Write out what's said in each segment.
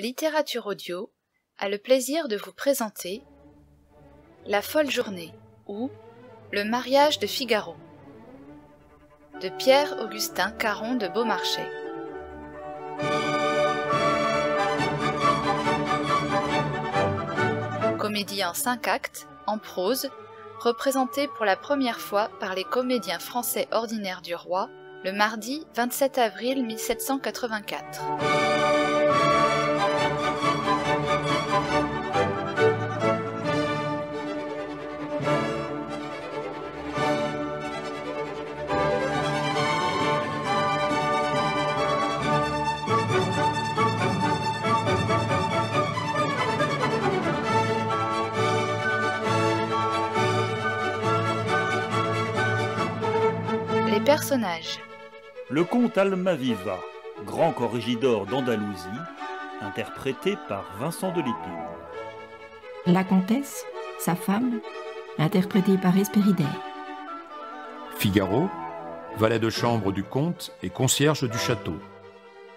Littérature Audio a le plaisir de vous présenter La folle journée ou Le mariage de Figaro de Pierre-Augustin Caron de Beaumarchais. Comédie en cinq actes, en prose, représentée pour la première fois par les comédiens français ordinaires du roi le mardi 27 avril 1784. Le comte Almaviva, grand corrigidor d'Andalousie, interprété par Vincent de Delépine. La comtesse, sa femme, interprétée par Espéridet. Figaro, valet de chambre du comte et concierge du château,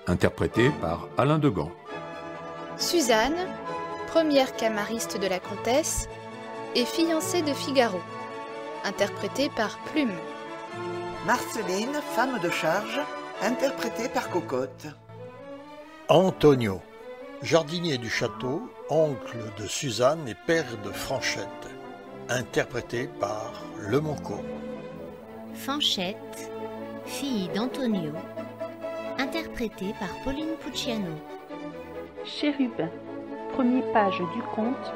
interprété par Alain de gand Suzanne, première camariste de la comtesse et fiancée de Figaro, interprétée par Plume. Marceline, femme de charge, interprétée par Cocotte. Antonio, jardinier du château, oncle de Suzanne et père de Franchette, interprété par Le Monco. Fanchette, fille d'Antonio, interprétée par Pauline Pucciano. Chérubin, premier page du conte,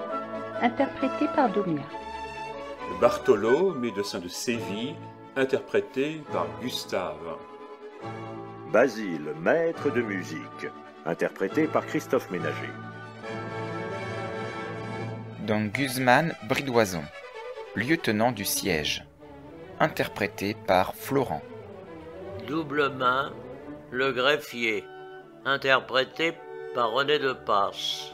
interprété par Domia. Bartolo, médecin de Séville, interprété par Gustave. Basile, maître de musique, interprété par Christophe Ménager. Don Guzman Bridoison, lieutenant du siège, interprété par Florent. Double main, le greffier, interprété par René de Passe.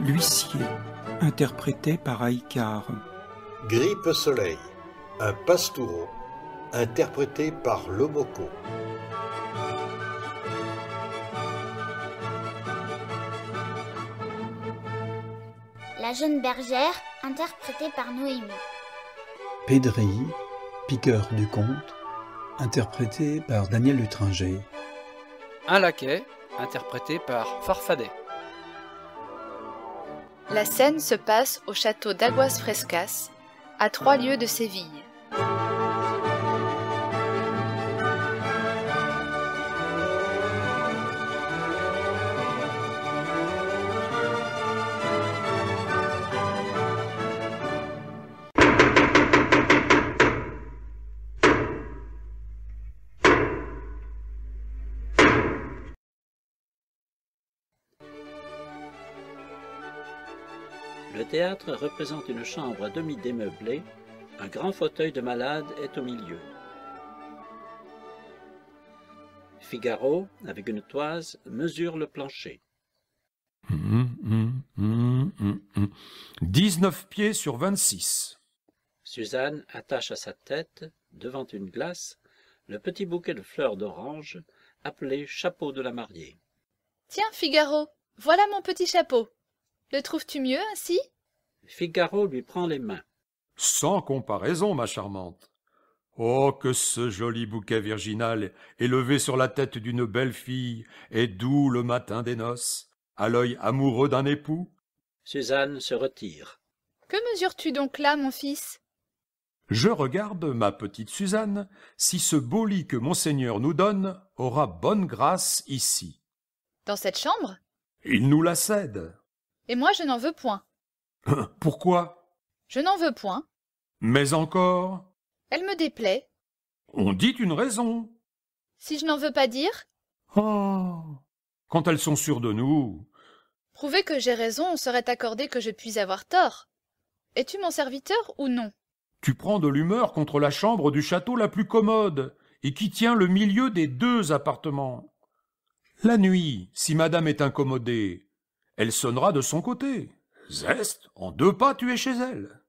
L'huissier, interprété par Aïkar Grippe Soleil, un pastoureau, interprété par Lomoko, La jeune bergère, interprétée par Noémie. pédrille, piqueur du conte, interprété par Daniel Lutringer. Un laquais, interprété par Farfadet. La scène se passe au château d'Aguas Frescas, à trois lieues de Séville. représente une chambre à demi démeublée, un grand fauteuil de malade est au milieu. Figaro, avec une toise, mesure le plancher. Dix neuf 19 pieds sur 26. Suzanne attache à sa tête, devant une glace, le petit bouquet de fleurs d'orange, appelé chapeau de la mariée. Tiens, Figaro, voilà mon petit chapeau. Le trouves-tu mieux ainsi Figaro lui prend les mains. Sans comparaison, ma charmante. Oh, que ce joli bouquet virginal, élevé sur la tête d'une belle fille, est doux le matin des noces, à l'œil amoureux d'un époux. Suzanne se retire. Que mesures-tu donc là, mon fils Je regarde, ma petite Suzanne, si ce beau lit que monseigneur nous donne aura bonne grâce ici. Dans cette chambre Il nous la cède. Et moi, je n'en veux point. Pourquoi Je n'en veux point. Mais encore Elle me déplaît. On dit une raison. Si je n'en veux pas dire Oh Quand elles sont sûres de nous Prouver que j'ai raison serait accordé que je puisse avoir tort. Es-tu mon serviteur ou non Tu prends de l'humeur contre la chambre du château la plus commode, et qui tient le milieu des deux appartements. La nuit, si madame est incommodée, elle sonnera de son côté. Zeste, en deux pas, tu es chez elle.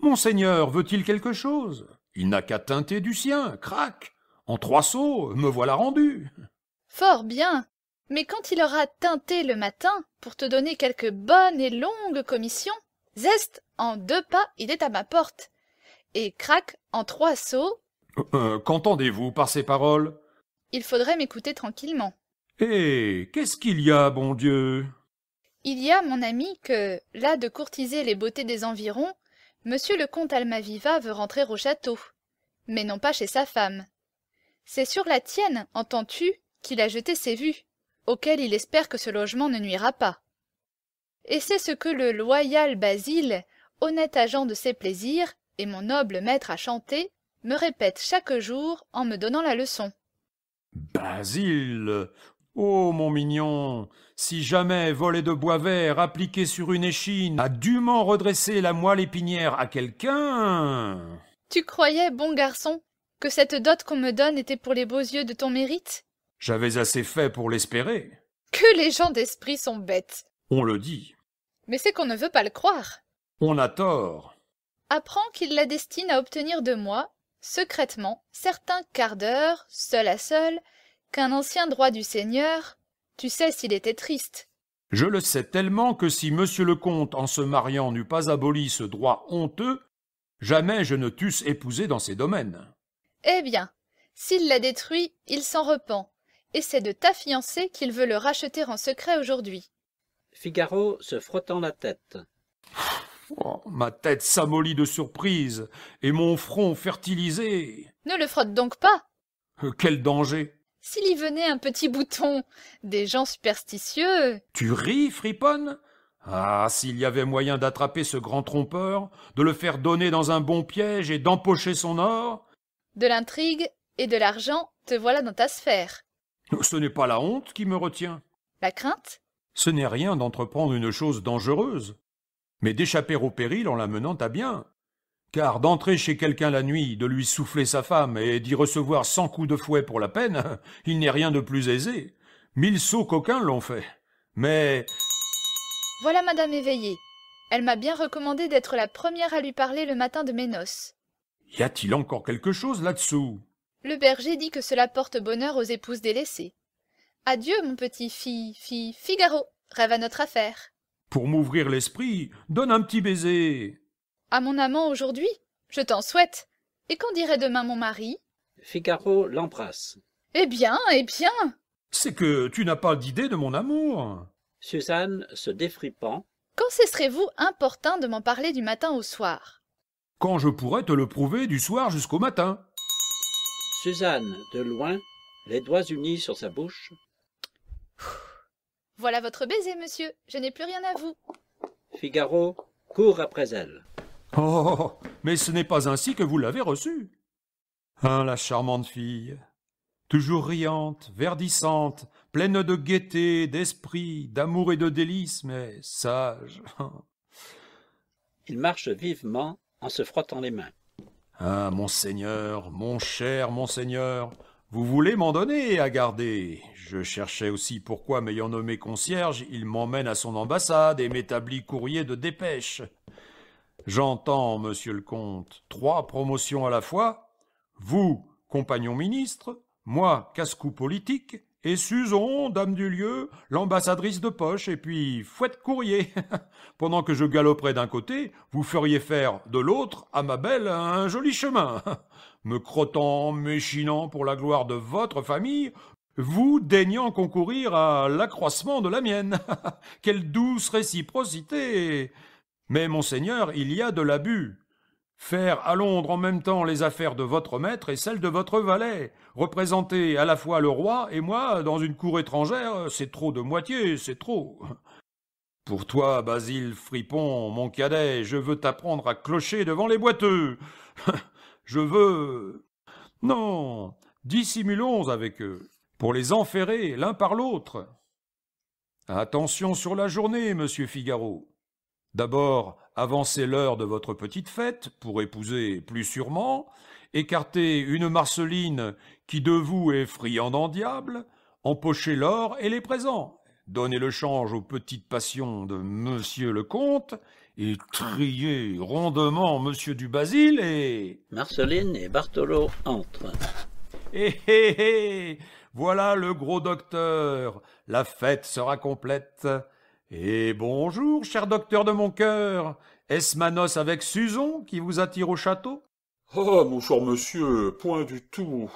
Monseigneur, veut-il quelque chose Il n'a qu'à teinter du sien, crac En trois sauts, me voilà rendu Fort bien Mais quand il aura teinté le matin, pour te donner quelque bonne et longue commission, Zeste, en deux pas, il est à ma porte. Et crac, en trois sauts... Euh, euh, qu'entendez-vous par ces paroles Il faudrait m'écouter tranquillement. Eh, qu'est-ce qu'il y a, bon Dieu il y a mon ami que là de courtiser les beautés des environs monsieur le comte almaviva veut rentrer au château mais non pas chez sa femme c'est sur la tienne entends-tu qu'il a jeté ses vues auxquelles il espère que ce logement ne nuira pas et c'est ce que le loyal basile honnête agent de ses plaisirs et mon noble maître à chanter me répète chaque jour en me donnant la leçon basile Oh, mon mignon, si jamais volet de bois vert appliqué sur une échine a dûment redressé la moelle épinière à quelqu'un. Tu croyais, bon garçon, que cette dot qu'on me donne était pour les beaux yeux de ton mérite J'avais assez fait pour l'espérer. Que les gens d'esprit sont bêtes. On le dit. Mais c'est qu'on ne veut pas le croire. On a tort. Apprends qu'il la destine à obtenir de moi, secrètement, certains quarts d'heure, seul à seul, qu'un ancien droit du Seigneur, tu sais s'il était triste. Je le sais tellement que si monsieur le comte, en se mariant, n'eût pas aboli ce droit honteux, jamais je ne t'eusse épousé dans ces domaines. Eh bien, s'il l'a détruit, il s'en repent, et c'est de ta fiancée qu'il veut le racheter en secret aujourd'hui. Figaro se frottant la tête. Oh, ma tête s'amollit de surprise, et mon front fertilisé. Ne le frotte donc pas. Euh, quel danger. S'il y venait un petit bouton, des gens superstitieux. Tu ris, friponne Ah, s'il y avait moyen d'attraper ce grand trompeur, de le faire donner dans un bon piège et d'empocher son or De l'intrigue et de l'argent, te voilà dans ta sphère. Ce n'est pas la honte qui me retient. La crainte Ce n'est rien d'entreprendre une chose dangereuse, mais d'échapper au péril en la menant à bien car d'entrer chez quelqu'un la nuit, de lui souffler sa femme et d'y recevoir cent coups de fouet pour la peine, il n'est rien de plus aisé. Mille sauts coquins l'ont fait. Mais... Voilà Madame éveillée. Elle m'a bien recommandé d'être la première à lui parler le matin de mes noces. Y a-t-il encore quelque chose là-dessous Le berger dit que cela porte bonheur aux épouses délaissées. Adieu, mon petit fille, fille, Figaro, rêve à notre affaire. Pour m'ouvrir l'esprit, donne un petit baiser à mon amant aujourd'hui je t'en souhaite et qu'en dirait demain mon mari figaro l'embrasse eh bien eh bien c'est que tu n'as pas d'idée de mon amour suzanne se défripant quand cesserez-vous important, de m'en parler du matin au soir quand je pourrai te le prouver du soir jusqu'au matin suzanne de loin les doigts unis sur sa bouche voilà votre baiser monsieur je n'ai plus rien à vous figaro court après elle Oh, oh, oh, oh. Mais ce n'est pas ainsi que vous l'avez reçue. Hein, ah. la charmante fille. Toujours riante, verdissante, pleine de gaieté, d'esprit, d'amour et de délices, mais sage. Il marche vivement en se frottant les mains. Ah, monseigneur, mon cher monseigneur, vous voulez m'en donner à garder. Je cherchais aussi pourquoi, m'ayant nommé concierge, il m'emmène à son ambassade et m'établit courrier de dépêche. J'entends, monsieur le comte, trois promotions à la fois, vous, compagnon ministre, moi, casse-cou politique, et Suzon, dame du lieu, l'ambassadrice de poche, et puis fouette courrier. Pendant que je galoperais d'un côté, vous feriez faire de l'autre à ma belle un joli chemin. Me crottant, m'échinant pour la gloire de votre famille, vous daignant concourir à l'accroissement de la mienne. Quelle douce réciprocité mais, monseigneur, il y a de l'abus. Faire à Londres en même temps les affaires de votre maître et celles de votre valet, représenter à la fois le roi et moi dans une cour étrangère, c'est trop de moitié, c'est trop. Pour toi, Basile Fripon, mon cadet, je veux t'apprendre à clocher devant les boiteux. je veux. Non, dissimulons avec eux, pour les enferrer l'un par l'autre. Attention sur la journée, monsieur Figaro. D'abord, avancez l'heure de votre petite fête pour épouser plus sûrement, écartez une Marceline qui de vous est friande en diable, empochez l'or et les présents, donnez le change aux petites passions de monsieur le comte, et triez rondement monsieur du Basile et... Marceline et Bartholo entrent. Hé hé hé Voilà le gros docteur La fête sera complète et bonjour, cher docteur de mon cœur. Est-ce Manos avec Suzon qui vous attire au château Oh, mon cher monsieur, point du tout.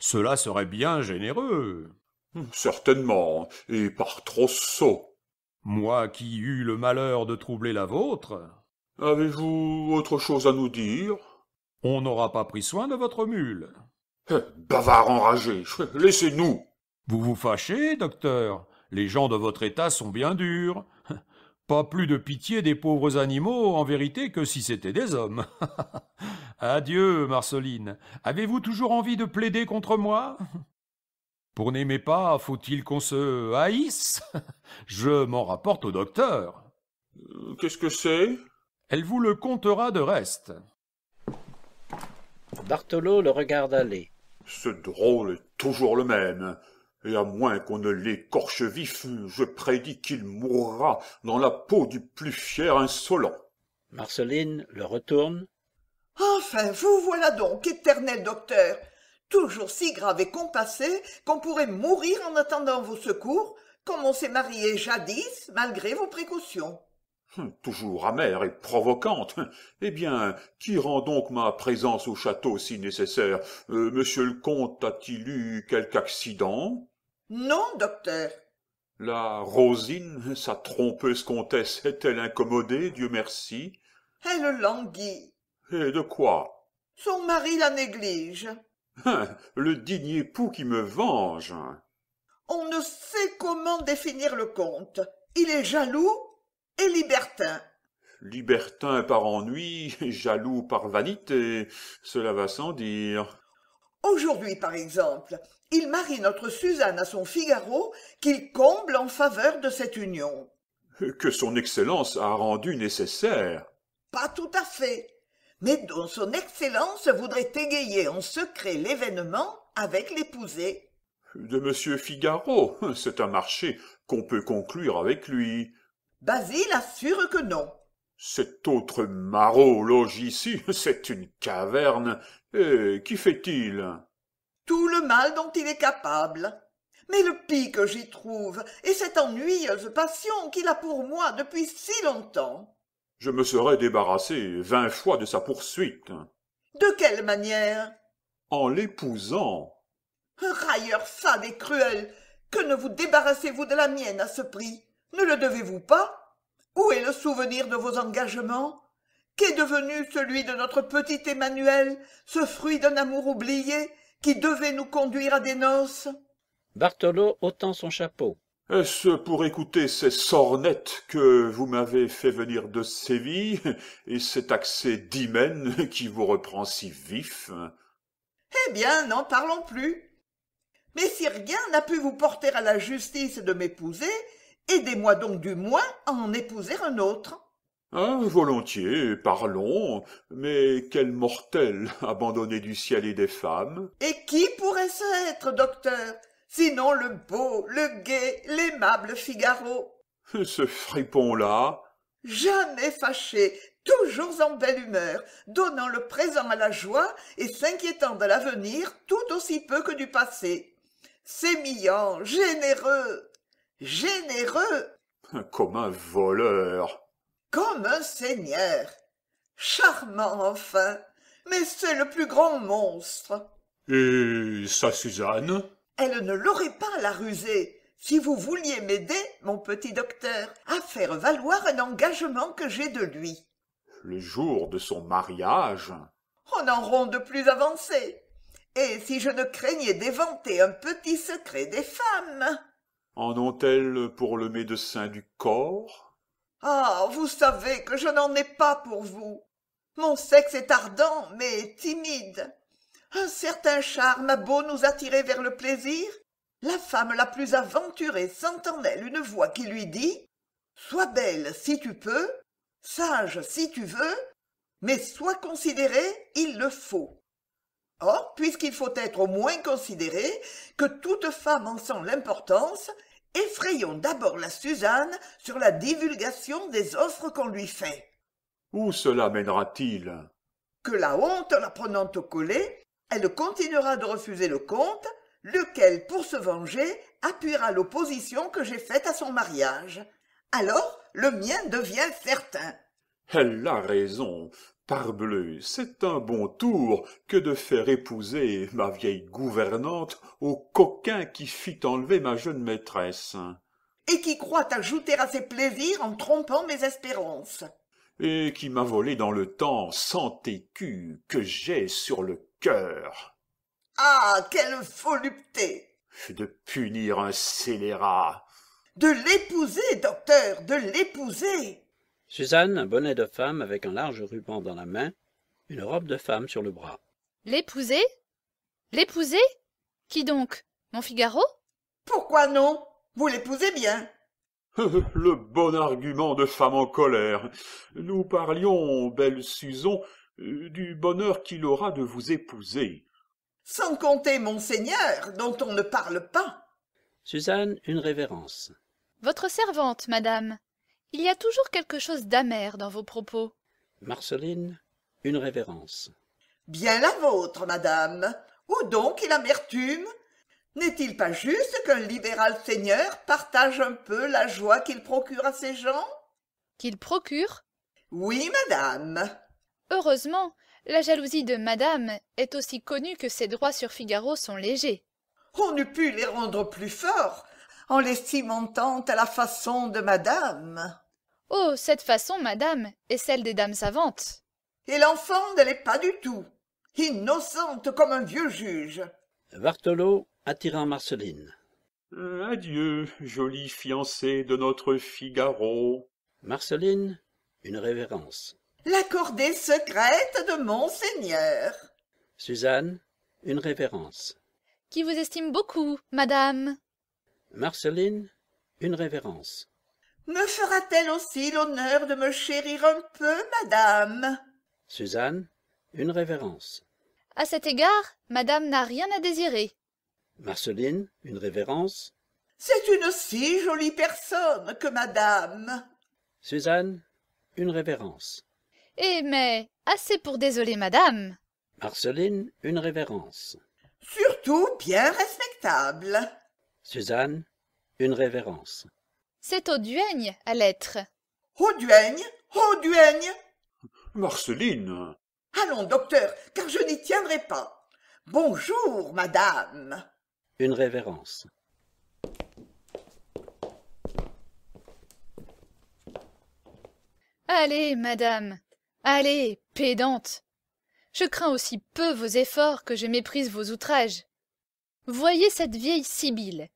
Cela serait bien généreux. Hmm, certainement, et par trop-saut. sot. Moi qui eus le malheur de troubler la vôtre. Avez-vous autre chose à nous dire On n'aura pas pris soin de votre mule. Eh, bavard enragé, laissez-nous. Vous vous fâchez, docteur les gens de votre état sont bien durs. Pas plus de pitié des pauvres animaux, en vérité, que si c'était des hommes. Adieu, Marceline. Avez-vous toujours envie de plaider contre moi Pour n'aimer pas, faut-il qu'on se haïsse Je m'en rapporte au docteur. Euh, qu'est-ce que c'est Elle vous le contera de reste. Bartolo le regarde aller. Ce drôle est toujours le même et à moins qu'on ne l'écorche vif, je prédis qu'il mourra dans la peau du plus fier insolent. Marceline le retourne. Enfin, vous voilà donc, éternel docteur, toujours si grave et compassé qu'on pourrait mourir en attendant vos secours, comme on s'est marié jadis, malgré vos précautions. Hum, toujours amère et provocante. Eh bien, qui rend donc ma présence au château si nécessaire euh, Monsieur le comte a-t-il eu quelque accident Non, docteur. La Rosine, sa trompeuse comtesse, est-elle incommodée, Dieu merci Elle languit. Et de quoi Son mari la néglige. Hein, le digne époux qui me venge. On ne sait comment définir le comte. Il est jaloux, et libertin libertin par ennui jaloux par vanité cela va sans dire aujourd'hui par exemple il marie notre suzanne à son figaro qu'il comble en faveur de cette union que son excellence a rendu nécessaire pas tout à fait mais dont son excellence voudrait égayer en secret l'événement avec l'épousée de Monsieur figaro c'est un marché qu'on peut conclure avec lui Basile assure que non cet autre maraud loge ici c'est une caverne et qui fait-il tout le mal dont il est capable mais le pis que j'y trouve et cette ennuyeuse passion qu'il a pour moi depuis si longtemps je me serais débarrassé vingt fois de sa poursuite de quelle manière en l'épousant railleur fade et cruel que ne vous débarrassez-vous de la mienne à ce prix ne le devez-vous pas où est le souvenir de vos engagements qu'est devenu celui de notre petit emmanuel ce fruit d'un amour oublié qui devait nous conduire à des noces Bartolo ôtant son chapeau. Est-ce pour écouter ces sornettes que vous m'avez fait venir de Séville et cet accès d'hymen qui vous reprend si vif Eh bien, n'en parlons plus. Mais si rien n'a pu vous porter à la justice de m'épouser, aidez-moi donc du moins à en épouser un autre ah volontiers parlons mais quel mortel abandonné du ciel et des femmes et qui pourrait ce être docteur sinon le beau le gai l'aimable figaro ce fripon là jamais fâché toujours en belle humeur, donnant le présent à la joie et s'inquiétant de l'avenir tout aussi peu que du passé. Sémillant, généreux, généreux. Comme un voleur. Comme un seigneur. Charmant enfin, mais c'est le plus grand monstre. Et sa Suzanne Elle ne l'aurait pas, la rusée. Si vous vouliez m'aider, mon petit docteur, à faire valoir un engagement que j'ai de lui. Le jour de son mariage On en de plus avancé. Et si je ne craignais d'éventer un petit secret des femmes en ont-elles pour le médecin du corps Ah, vous savez que je n'en ai pas pour vous. Mon sexe est ardent, mais timide. Un certain charme a beau nous attirer vers le plaisir, la femme la plus aventurée sent en elle une voix qui lui dit Sois belle si tu peux, sage si tu veux, mais sois considérée, il le faut. Or, puisqu'il faut être au moins considéré, que toute femme en sent l'importance, effrayons d'abord la suzanne sur la divulgation des offres qu'on lui fait où cela mènera t il que la honte la prenant au collet elle continuera de refuser le comte lequel pour se venger appuiera l'opposition que j'ai faite à son mariage alors le mien devient certain elle a raison Parbleu, c'est un bon tour que de faire épouser ma vieille gouvernante au coquin qui fit enlever ma jeune maîtresse. Et qui croit ajouter à ses plaisirs en trompant mes espérances. Et qui m'a volé dans le temps cent écus que j'ai sur le cœur. Ah, quelle volupté De punir un scélérat. De l'épouser, docteur, de l'épouser suzanne un bonnet de femme avec un large ruban dans la main une robe de femme sur le bras l'épouser l'épouser qui donc mon figaro pourquoi non vous l'épousez bien le bon argument de femme en colère nous parlions belle Suzon, euh, du bonheur qu'il aura de vous épouser sans compter monseigneur dont on ne parle pas suzanne une révérence votre servante madame il y a toujours quelque chose d'amer dans vos propos. Marceline, une révérence. Bien la vôtre, madame. Où donc est l'amertume N'est-il pas juste qu'un libéral seigneur partage un peu la joie qu'il procure à ses gens Qu'il procure Oui, madame. Heureusement, la jalousie de madame est aussi connue que ses droits sur Figaro sont légers. On eût pu les rendre plus forts en les cimentant à la façon de madame oh cette façon madame est celle des dames savantes et l'enfant ne l'est pas du tout innocente comme un vieux juge Vartolo attirant Marceline euh, adieu jolie fiancée de notre figaro Marceline une révérence l'accordée secrète de monseigneur Suzanne une révérence qui vous estime beaucoup madame Marceline, une révérence. Me fera-t-elle aussi l'honneur de me chérir un peu, madame Suzanne, une révérence. À cet égard, madame n'a rien à désirer. Marceline, une révérence. C'est une si jolie personne que madame. Suzanne, une révérence. Eh mais, assez pour désoler madame. Marceline, une révérence. Surtout bien respectable. Suzanne, une révérence. C'est au duègne à l'être. Au duègne Au duègne Marceline Allons, docteur, car je n'y tiendrai pas. Bonjour, madame. Une révérence. Allez, madame. Allez, pédante. Je crains aussi peu vos efforts que je méprise vos outrages. Voyez cette vieille Sibylle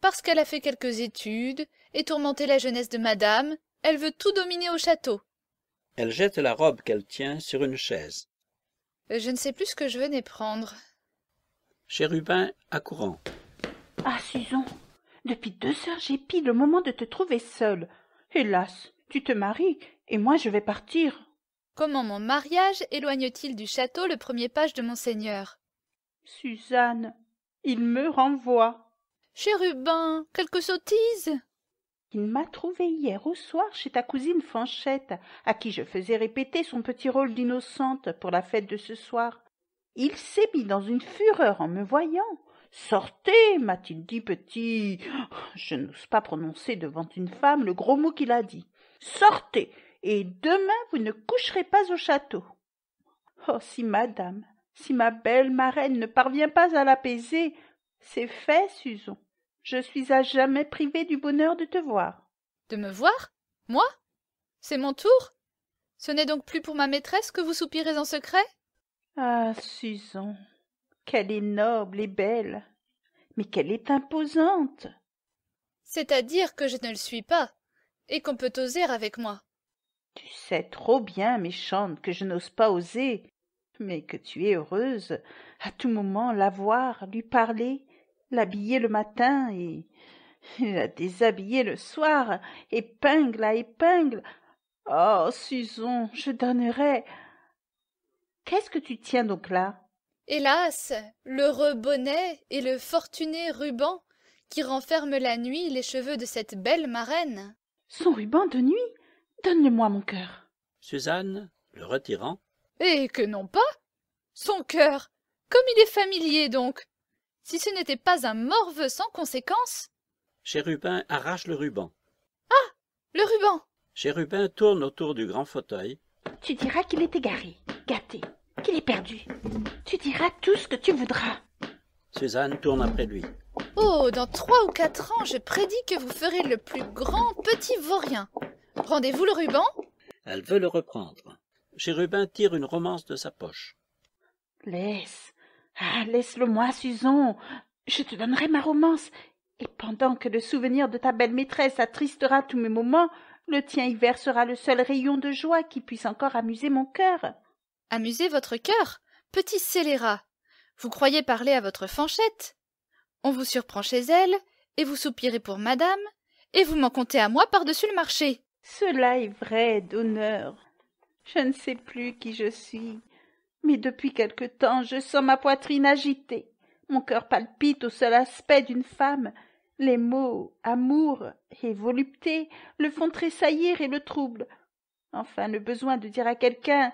parce qu'elle a fait quelques études et tourmenté la jeunesse de madame elle veut tout dominer au château elle jette la robe qu'elle tient sur une chaise euh, je ne sais plus ce que je venais prendre chérubin accourant ah Susan, depuis deux heures j'ai j'épie le moment de te trouver seule hélas tu te maries et moi je vais partir comment mon mariage éloigne t il du château le premier page de monseigneur suzanne il me renvoie chérubin quelque sottise il m'a trouvé hier au soir chez ta cousine Fanchette, à qui je faisais répéter son petit rôle d'innocente pour la fête de ce soir. Il s'est mis dans une fureur en me voyant. Sortez, m'a-t-il dit petit. Je n'ose pas prononcer devant une femme le gros mot qu'il a dit. Sortez, et demain vous ne coucherez pas au château. Oh, si madame, si ma belle marraine ne parvient pas à l'apaiser, c'est fait, Suzon. Je suis à jamais privée du bonheur de te voir. De me voir Moi C'est mon tour Ce n'est donc plus pour ma maîtresse que vous soupirez en secret Ah, Susan, qu'elle est noble et belle, mais qu'elle est imposante. C'est-à-dire que je ne le suis pas, et qu'on peut oser avec moi. Tu sais trop bien, méchante, que je n'ose pas oser, mais que tu es heureuse, à tout moment la voir, lui parler, l'habiller le matin et la déshabiller le soir, épingle à épingle. Oh, Susan, je donnerais. Qu'est-ce que tu tiens donc là Hélas, le bonnet et le fortuné ruban qui renferment la nuit les cheveux de cette belle marraine. Son ruban de nuit Donne-le-moi, mon cœur. Suzanne, le retirant. Eh que non pas Son cœur Comme il est familier donc si ce n'était pas un morveux sans conséquence Chérubin arrache le ruban. Ah Le ruban Chérubin tourne autour du grand fauteuil. Tu diras qu'il est égaré, gâté, qu'il est perdu. Tu diras tout ce que tu voudras. Suzanne tourne après lui. Oh, dans trois ou quatre ans, je prédis que vous ferez le plus grand petit vaurien. Rendez-vous le ruban Elle veut le reprendre. Chérubin tire une romance de sa poche. Laisse, ah, laisse-le-moi, Susan, Je te donnerai ma romance. Et pendant que le souvenir de ta belle maîtresse attristera tous mes moments, le tien y versera le seul rayon de joie qui puisse encore amuser mon cœur. Amuser votre cœur Petit scélérat Vous croyez parler à votre fanchette On vous surprend chez elle, et vous soupirez pour madame, et vous m'en comptez à moi par-dessus le marché. Cela est vrai, d'honneur. Je ne sais plus qui je suis mais depuis quelque temps je sens ma poitrine agitée, mon cœur palpite au seul aspect d'une femme, les mots amour et volupté le font tressaillir et le trouble. Enfin, le besoin de dire à quelqu'un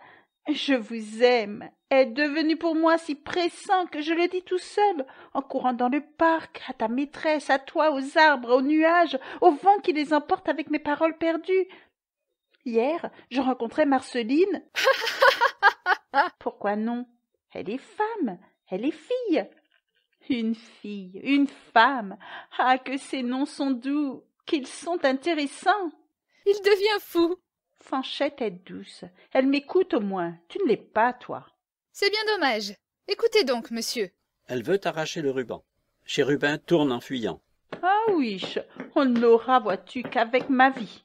je vous aime est devenu pour moi si pressant que je le dis tout seul, en courant dans le parc, à ta maîtresse, à toi, aux arbres, aux nuages, au vent qui les emporte avec mes paroles perdues. Hier, je rencontrais Marceline. Ah, pourquoi non? Elle est femme, elle est fille. Une fille, une femme. Ah. Que ces noms sont doux, qu'ils sont intéressants. Il devient fou. Fanchette est douce. Elle m'écoute au moins. Tu ne l'es pas, toi. C'est bien dommage. Écoutez donc, monsieur. Elle veut arracher le ruban. Chérubin tourne en fuyant. Ah oui, on ne l'aura, vois-tu, qu'avec ma vie.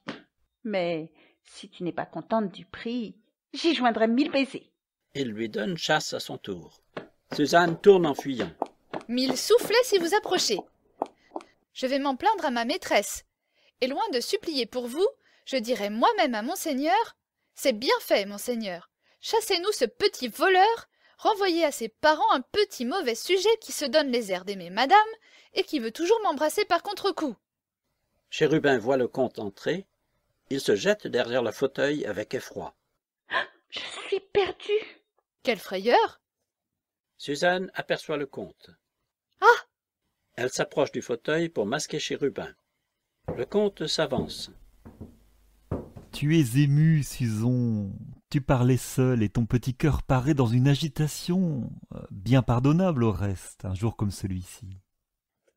Mais si tu n'es pas contente du prix, j'y joindrai mille baisers. Il lui donne chasse à son tour. Suzanne tourne en fuyant. Mille soufflets si vous approchez. Je vais m'en plaindre à ma maîtresse. Et loin de supplier pour vous, je dirai moi-même à monseigneur C'est bien fait, monseigneur. Chassez-nous ce petit voleur, renvoyez à ses parents un petit mauvais sujet qui se donne les airs d'aimer madame et qui veut toujours m'embrasser par contre-coup. Chérubin voit le comte entrer. Il se jette derrière le fauteuil avec effroi. Ah, je suis perdue. Quelle frayeur Suzanne aperçoit le comte. Ah Elle s'approche du fauteuil pour masquer Chérubin. Le comte s'avance. Tu es ému, Suzon. Tu parlais seul et ton petit cœur paraît dans une agitation, euh, bien pardonnable au reste, un jour comme celui-ci.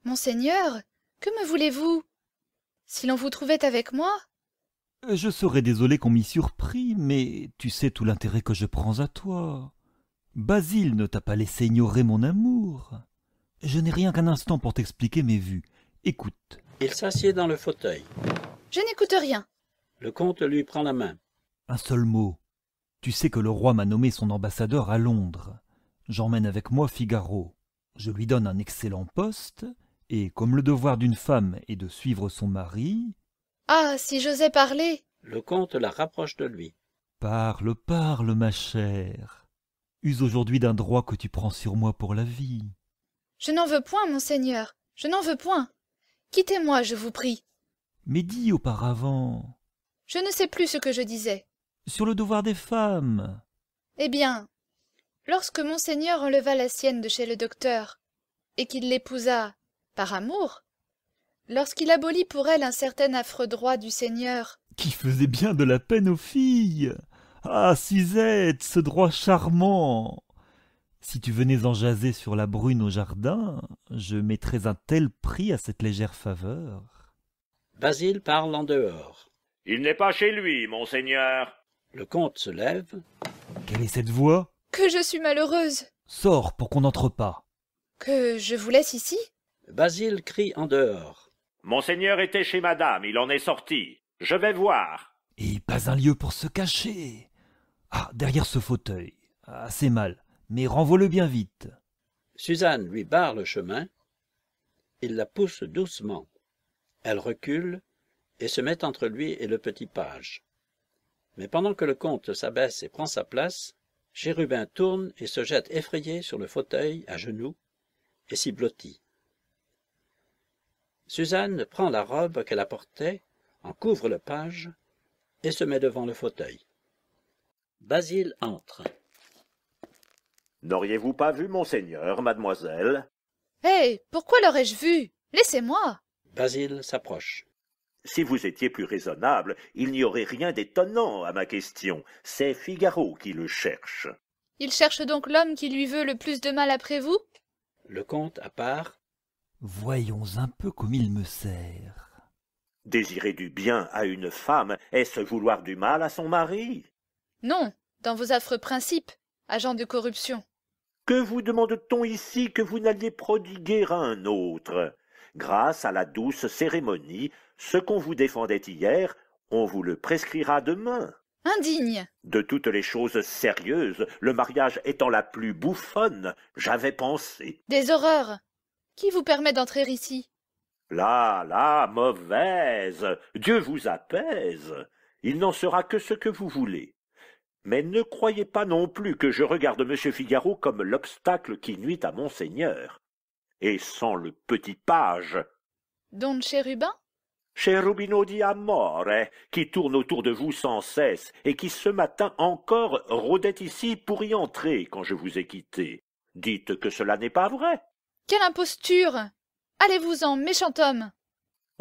Monseigneur, que me voulez-vous Si l'on vous trouvait avec moi euh, Je serais désolé qu'on m'y surpris, mais tu sais tout l'intérêt que je prends à toi. Basile ne t'a pas laissé ignorer mon amour. Je n'ai rien qu'un instant pour t'expliquer mes vues. Écoute. Il s'assied dans le fauteuil. Je n'écoute rien. Le comte lui prend la main. Un seul mot. Tu sais que le roi m'a nommé son ambassadeur à Londres. J'emmène avec moi Figaro. Je lui donne un excellent poste, et comme le devoir d'une femme est de suivre son mari. Ah, si j'osais parler Le comte la rapproche de lui. Parle, parle, ma chère. Use aujourd'hui d'un droit que tu prends sur moi pour la vie. Je n'en veux point, monseigneur, je n'en veux point. Quittez-moi, je vous prie. Mais dis auparavant. Je ne sais plus ce que je disais. Sur le devoir des femmes. Eh bien, lorsque monseigneur enleva la sienne de chez le docteur, et qu'il l'épousa par amour, lorsqu'il abolit pour elle un certain affreux droit du Seigneur. Qui faisait bien de la peine aux filles. Ah, Suzette, ce droit charmant Si tu venais en jaser sur la brune au jardin, je mettrais un tel prix à cette légère faveur. Basile parle en dehors. Il n'est pas chez lui, monseigneur. Le comte se lève. Quelle est cette voix Que je suis malheureuse. Sors pour qu'on n'entre pas. Que je vous laisse ici Basile crie en dehors. Monseigneur était chez madame, il en est sorti. Je vais voir. Et pas un lieu pour se cacher. Ah, derrière ce fauteuil. assez ah, mal, mais renvoie-le bien vite. Suzanne lui barre le chemin. Il la pousse doucement. Elle recule et se met entre lui et le petit page. Mais pendant que le comte s'abaisse et prend sa place, Chérubin tourne et se jette effrayé sur le fauteuil, à genoux, et s'y blottit. Suzanne prend la robe qu'elle apportait, en couvre le page, et se met devant le fauteuil. Basile entre. N'auriez-vous pas vu monseigneur, mademoiselle Eh, pourquoi l'aurais-je vu Laissez-moi Basile s'approche. Si vous étiez plus raisonnable, il n'y aurait rien d'étonnant à ma question. C'est Figaro qui le cherche. Il cherche donc l'homme qui lui veut le plus de mal après vous Le comte, à part. Voyons un peu comme il me sert. Désirer du bien à une femme, est-ce vouloir du mal à son mari non dans vos affreux principes agent de corruption que vous demande-t-on ici que vous n'alliez prodiguer à un autre grâce à la douce cérémonie ce qu'on vous défendait hier on vous le prescrira demain indigne de toutes les choses sérieuses le mariage étant la plus bouffonne j'avais pensé des horreurs qui vous permet d'entrer ici là là mauvaise dieu vous apaise il n'en sera que ce que vous voulez mais ne croyez pas non plus que je regarde M. Figaro comme l'obstacle qui nuit à monseigneur. Et sans le petit page. Don Chérubin Cherubino di Amore, qui tourne autour de vous sans cesse, et qui ce matin encore rôdait ici pour y entrer quand je vous ai quitté. Dites que cela n'est pas vrai. Quelle imposture. Allez vous en, méchant homme.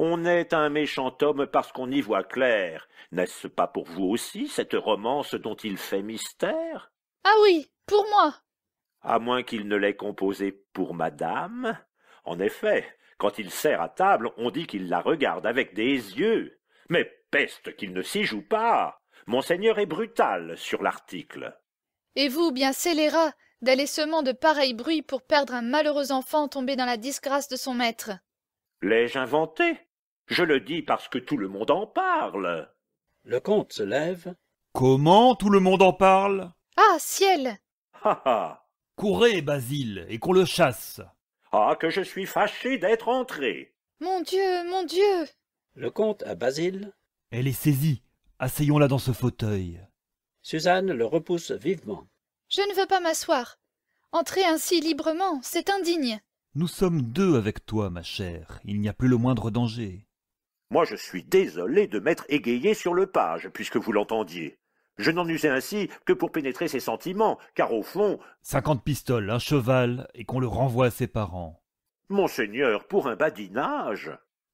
On est un méchant homme parce qu'on y voit clair. N'est-ce pas pour vous aussi cette romance dont il fait mystère Ah oui, pour moi À moins qu'il ne l'ait composée pour madame. En effet, quand il sert à table, on dit qu'il la regarde avec des yeux. Mais peste qu'il ne s'y joue pas Monseigneur est brutal sur l'article. Et vous, bien scélérat, d'aller semant de pareils bruits pour perdre un malheureux enfant tombé dans la disgrâce de son maître. L'ai-je inventé je le dis parce que tout le monde en parle. Le comte se lève. Comment tout le monde en parle Ah, ciel Ha ah Courez, Basile, et qu'on le chasse. Ah, que je suis fâché d'être entré. Mon Dieu, mon Dieu Le comte à Basile. Elle est saisie. Asseyons-la dans ce fauteuil. Suzanne le repousse vivement. Je ne veux pas m'asseoir. Entrer ainsi librement, c'est indigne. Nous sommes deux avec toi, ma chère. Il n'y a plus le moindre danger. Moi, je suis désolé de m'être égayé sur le page, puisque vous l'entendiez. Je n'en usais ainsi que pour pénétrer ses sentiments, car au fond. Cinquante pistoles, un cheval, et qu'on le renvoie à ses parents. Monseigneur, pour un badinage.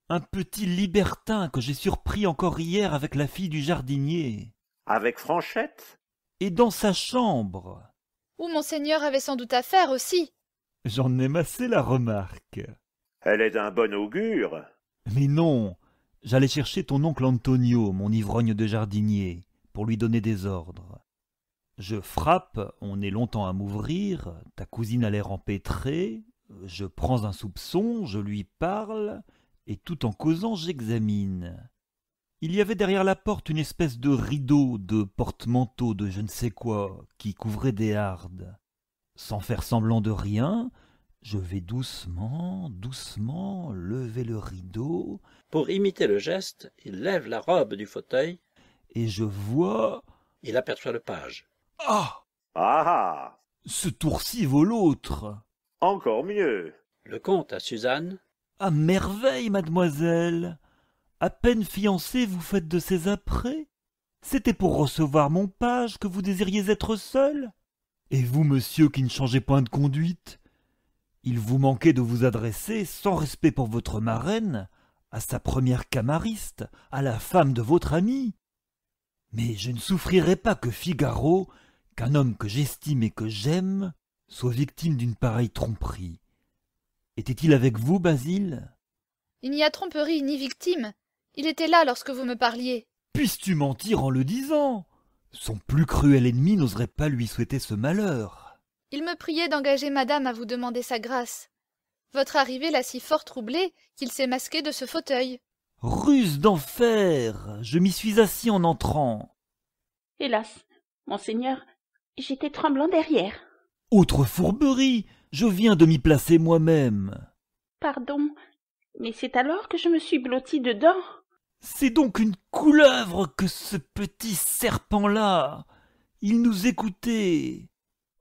Un petit libertin que j'ai surpris encore hier avec la fille du jardinier. Avec Franchette Et dans sa chambre. Où Monseigneur avait sans doute affaire aussi. J'en ai massé la remarque. Elle est d'un bon augure. Mais non, J'allais chercher ton oncle Antonio, mon ivrogne de jardinier, pour lui donner des ordres. Je frappe, on est longtemps à m'ouvrir, ta cousine a l'air empêtrée, je prends un soupçon, je lui parle, et tout en causant j'examine. Il y avait derrière la porte une espèce de rideau, de porte-manteau, de je ne sais quoi, qui couvrait des hardes. Sans faire semblant de rien, je vais doucement, doucement lever le rideau. Pour imiter le geste, il lève la robe du fauteuil. Et je vois. Il aperçoit le page. Ah Ah, ah Ce tour-ci vaut l'autre. Encore mieux. Le comte à Suzanne. À merveille, mademoiselle. À peine fiancée, vous faites de ces apprêts. C'était pour recevoir mon page que vous désiriez être seul. Et vous, monsieur, qui ne changez point de conduite, il vous manquait de vous adresser, sans respect pour votre marraine, à sa première camariste, à la femme de votre ami. Mais je ne souffrirais pas que Figaro, qu'un homme que j'estime et que j'aime, soit victime d'une pareille tromperie. Était-il avec vous, Basile Il n'y a tromperie ni victime. Il était là lorsque vous me parliez. Puisses-tu mentir en le disant Son plus cruel ennemi n'oserait pas lui souhaiter ce malheur. Il me priait d'engager madame à vous demander sa grâce. Votre arrivée l'a si fort troublé qu'il s'est masqué de ce fauteuil. Ruse d'enfer Je m'y suis assis en entrant. Hélas, monseigneur, j'étais tremblant derrière. Autre fourberie Je viens de m'y placer moi-même. Pardon, mais c'est alors que je me suis blotti dedans. C'est donc une couleuvre que ce petit serpent-là. Il nous écoutait.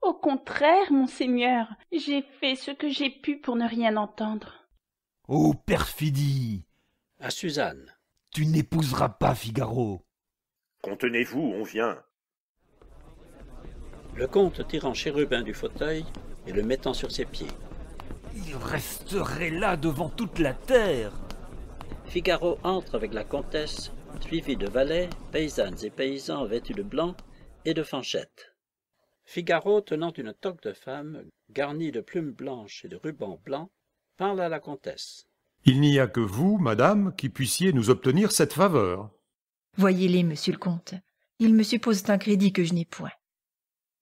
Au contraire, monseigneur, j'ai fait ce que j'ai pu pour ne rien entendre. Ô perfidie À Suzanne. Tu n'épouseras pas Figaro. Contenez-vous, on vient. Le comte tirant Chérubin du fauteuil et le mettant sur ses pieds. Il resterait là devant toute la terre. Figaro entre avec la comtesse, suivi de valets, paysannes et paysans vêtus de blanc et de fanchettes figaro tenant une toque de femme garnie de plumes blanches et de rubans blancs parle à la comtesse il n'y a que vous madame qui puissiez nous obtenir cette faveur voyez-les monsieur le comte ils me supposent un crédit que je n'ai point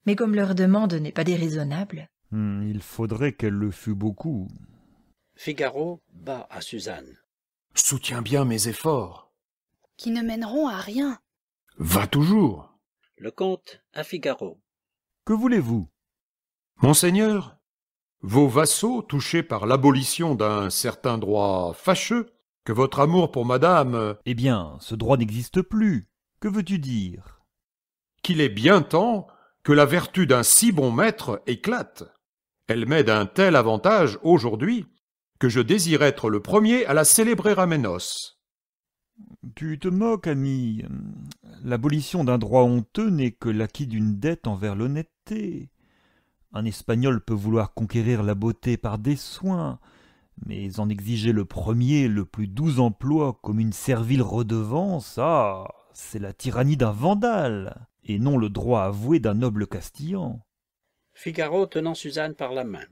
mais comme leur demande n'est pas déraisonnable hmm, il faudrait qu'elle le fût beaucoup figaro bat à suzanne soutiens bien mes efforts qui ne mèneront à rien va toujours le comte à figaro que voulez-vous Monseigneur, vos vassaux, touchés par l'abolition d'un certain droit fâcheux, que votre amour pour madame... Eh bien, ce droit n'existe plus. Que veux-tu dire Qu'il est bien temps que la vertu d'un si bon maître éclate. Elle m'aide d'un tel avantage aujourd'hui que je désire être le premier à la célébrer à mes noces. Tu te moques, ami. L'abolition d'un droit honteux n'est que l'acquis d'une dette envers l'honnêteté. Un Espagnol peut vouloir conquérir la beauté par des soins, mais en exiger le premier, le plus doux emploi comme une servile redevance, ah, c'est la tyrannie d'un vandale, et non le droit avoué d'un noble castillan. Figaro tenant Suzanne par la main.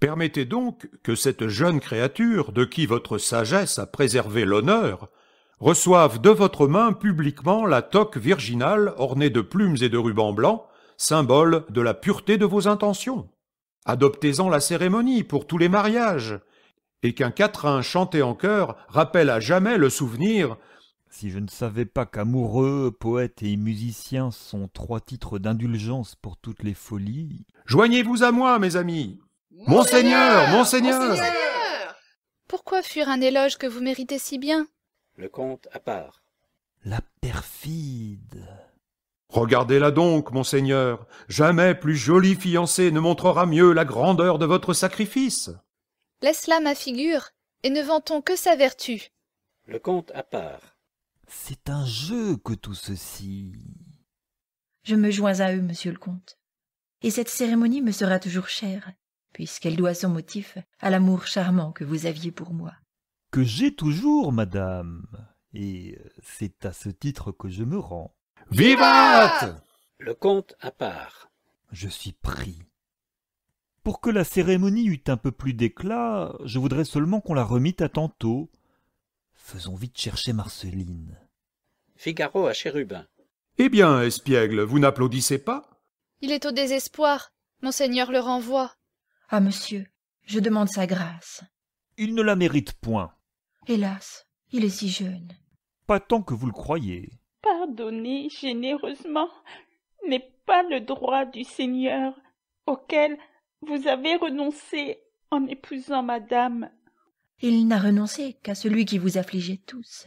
Permettez donc que cette jeune créature, de qui votre sagesse a préservé l'honneur, reçoivent de votre main publiquement la toque virginale ornée de plumes et de rubans blancs, symbole de la pureté de vos intentions. Adoptez-en la cérémonie pour tous les mariages, et qu'un quatrain chanté en chœur rappelle à jamais le souvenir si je ne savais pas qu'amoureux, poète et musicien sont trois titres d'indulgence pour toutes les folies. Joignez-vous à moi, mes amis. Monseigneur, monseigneur. monseigneur Pourquoi fuir un éloge que vous méritez si bien le comte à part. La perfide. Regardez-la donc, monseigneur. Jamais plus jolie fiancée ne montrera mieux la grandeur de votre sacrifice. Laisse-la ma figure, et ne vantons que sa vertu. Le comte à part. C'est un jeu que tout ceci. Je me joins à eux, monsieur le comte. Et cette cérémonie me sera toujours chère, puisqu'elle doit son motif à l'amour charmant que vous aviez pour moi que j'ai toujours, madame. Et euh, c'est à ce titre que je me rends. Vivante !»« Le comte à part. Je suis pris. Pour que la cérémonie eût un peu plus d'éclat, je voudrais seulement qu'on la remît à tantôt. Faisons vite chercher Marceline. Figaro à Chérubin. Eh bien, espiègle, vous n'applaudissez pas Il est au désespoir. Monseigneur le renvoie. Ah, monsieur, je demande sa grâce. Il ne la mérite point. Hélas, il est si jeune. Pas tant que vous le croyez. Pardonner généreusement n'est pas le droit du Seigneur auquel vous avez renoncé en épousant madame. Il n'a renoncé qu'à celui qui vous affligeait tous.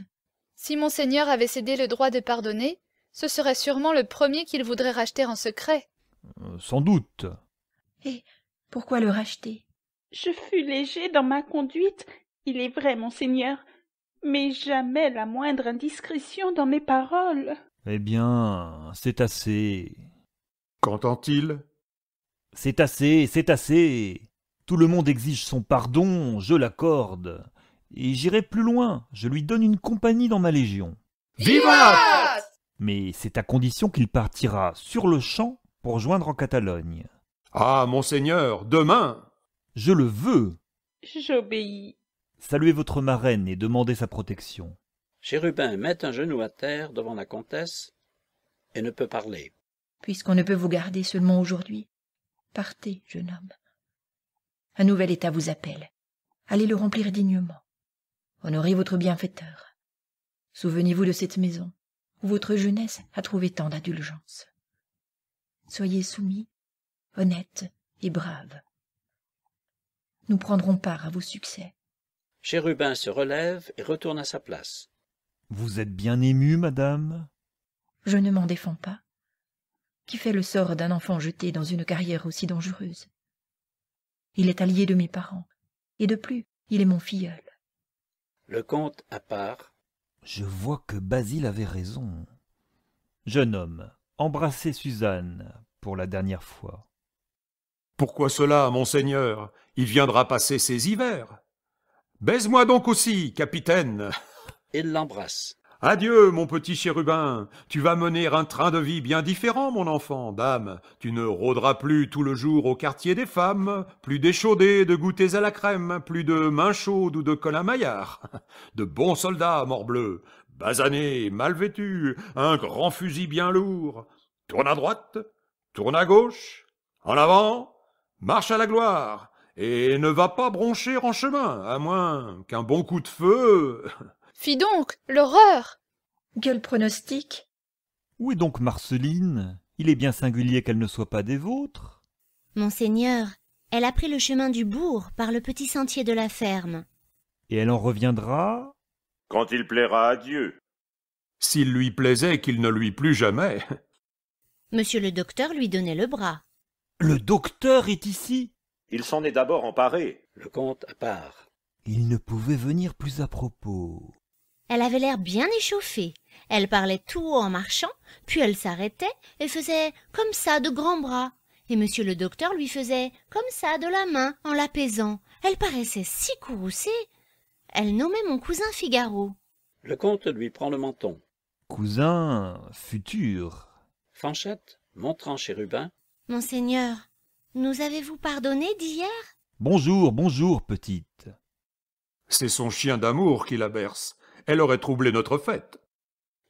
Si monseigneur avait cédé le droit de pardonner, ce serait sûrement le premier qu'il voudrait racheter en secret. Euh, sans doute. Et pourquoi le racheter Je fus léger dans ma conduite il est vrai, monseigneur, mais jamais la moindre indiscrétion dans mes paroles. Eh bien, c'est assez. Qu'entend-il C'est assez, c'est assez. Tout le monde exige son pardon, je l'accorde. Et j'irai plus loin, je lui donne une compagnie dans ma légion. Vivat Mais c'est à condition qu'il partira sur le champ pour joindre en Catalogne. Ah, monseigneur, demain Je le veux J'obéis. Saluez votre marraine et demandez sa protection. Chérubin met un genou à terre devant la comtesse et ne peut parler. Puisqu'on ne peut vous garder seulement aujourd'hui, partez, jeune homme. Un nouvel état vous appelle. Allez le remplir dignement. Honorez votre bienfaiteur. Souvenez-vous de cette maison où votre jeunesse a trouvé tant d'indulgence. Soyez soumis, honnête et brave. Nous prendrons part à vos succès Chérubin se relève et retourne à sa place. Vous êtes bien ému, madame Je ne m'en défends pas. Qui fait le sort d'un enfant jeté dans une carrière aussi dangereuse Il est allié de mes parents, et de plus, il est mon filleul. Le comte à part. Je vois que Basile avait raison. Jeune homme, embrassez Suzanne pour la dernière fois. Pourquoi cela, monseigneur Il viendra passer ses hivers. Baise-moi donc aussi, capitaine. Il l'embrasse. Adieu, mon petit chérubin. Tu vas mener un train de vie bien différent, mon enfant, dame. Tu ne rôderas plus tout le jour au quartier des femmes, plus d'échaudés, de goûters à la crème, plus de mains chaudes ou de colin maillard. De bons soldats, morbleu, basanés, mal vêtus, un grand fusil bien lourd. Tourne à droite, tourne à gauche, en avant, marche à la gloire et ne va pas broncher en chemin, à moins qu'un bon coup de feu. Fis donc, l'horreur Gueule pronostic Où est donc Marceline Il est bien singulier qu'elle ne soit pas des vôtres. Monseigneur, elle a pris le chemin du bourg par le petit sentier de la ferme. Et elle en reviendra Quand il plaira à Dieu. S'il lui plaisait qu'il ne lui plût jamais. Monsieur le docteur lui donnait le bras. Le docteur est ici il s'en est d'abord emparé. Le comte à part. Il ne pouvait venir plus à propos. Elle avait l'air bien échauffée. Elle parlait tout haut en marchant, puis elle s'arrêtait et faisait comme ça de grands bras. Et monsieur le docteur lui faisait comme ça de la main en l'apaisant. Elle paraissait si courroucée. Elle nommait mon cousin Figaro. Le comte lui prend le menton. Cousin futur. Fanchette, montrant chérubin. Monseigneur, nous avez-vous pardonné d'hier Bonjour, bonjour, petite. C'est son chien d'amour qui la berce. Elle aurait troublé notre fête.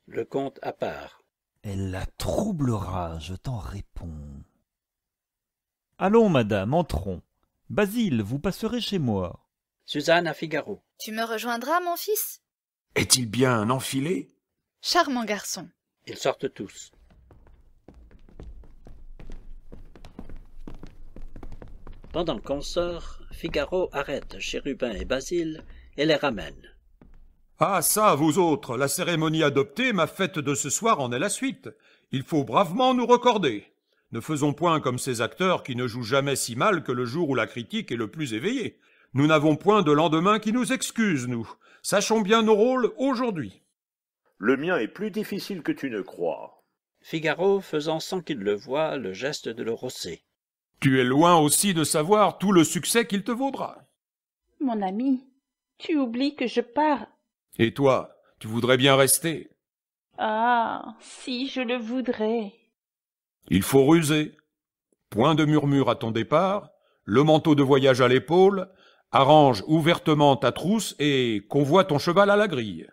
Le comte à part. Elle la troublera, je t'en réponds. Allons, madame, entrons. Basile, vous passerez chez moi. Suzanne à Figaro. Tu me rejoindras, mon fils Est-il bien enfilé Charmant garçon. Ils sortent tous. Pendant qu'on sort, Figaro arrête Chérubin et Basile et les ramène. Ah ça, vous autres, la cérémonie adoptée, ma fête de ce soir en est la suite. Il faut bravement nous recorder. Ne faisons point comme ces acteurs qui ne jouent jamais si mal que le jour où la critique est le plus éveillée. Nous n'avons point de lendemain qui nous excuse, nous. Sachons bien nos rôles aujourd'hui. Le mien est plus difficile que tu ne crois. Figaro faisant sans qu'il le voie le geste de le rosser. Tu es loin aussi de savoir tout le succès qu'il te vaudra. Mon ami, tu oublies que je pars. Et toi, tu voudrais bien rester. Ah. Si je le voudrais. Il faut ruser. Point de murmure à ton départ, le manteau de voyage à l'épaule, arrange ouvertement ta trousse et convoie ton cheval à la grille.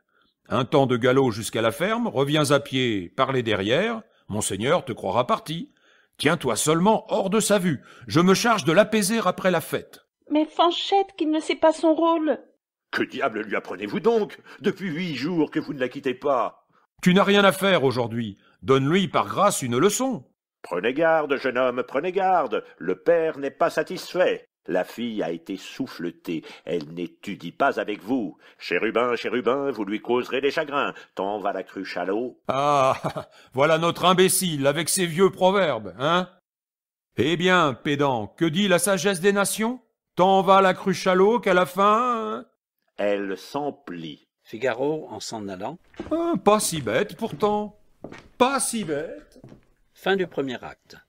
Un temps de galop jusqu'à la ferme, reviens à pied parlez derrière, monseigneur te croira parti, Tiens-toi seulement hors de sa vue. Je me charge de l'apaiser après la fête. Mais Fanchette, qui ne sait pas son rôle. Que diable lui apprenez-vous donc Depuis huit jours que vous ne la quittez pas. Tu n'as rien à faire aujourd'hui. Donne-lui par grâce une leçon. Prenez garde, jeune homme, prenez garde. Le père n'est pas satisfait. La fille a été souffletée. Elle n'étudie pas avec vous. Chérubin, chérubin, vous lui causerez des chagrins. Tant va la cruche à l'eau. Ah Voilà notre imbécile, avec ses vieux proverbes, hein Eh bien, pédant, que dit la sagesse des nations Tant va la cruche à l'eau qu'à la fin. Hein Elle s'emplit. Figaro en s'en allant. Ah, pas si bête pourtant. Pas si bête. Fin du premier acte.